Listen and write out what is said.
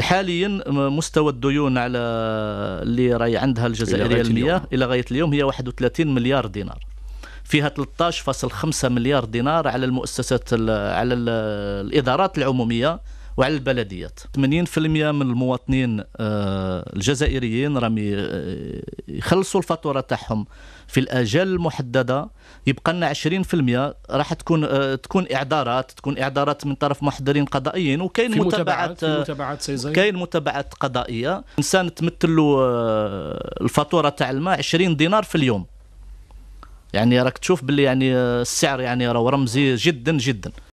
حاليا مستوى الديون على اللي راهي عندها الجزائريه المياه الى غايه اليوم هي 31 مليار دينار فيها 13.5 مليار دينار على المؤسسات على الادارات العموميه وعلى البلديات 80% من المواطنين آه، الجزائريين راهم آه، يخلصوا الفاتوره تاعهم في الاجال المحدده يبقى لنا 20% راح تكون آه، تكون اعدارات تكون اعدارات من طرف محضرين قضائيين وكاين متابعات متابعات كاين متابعات قضائيه انسان تمثل له الفاتوره تاع الماء 20 دينار في اليوم يعني راك تشوف باللي يعني السعر يعني راه رمزي جدا جدا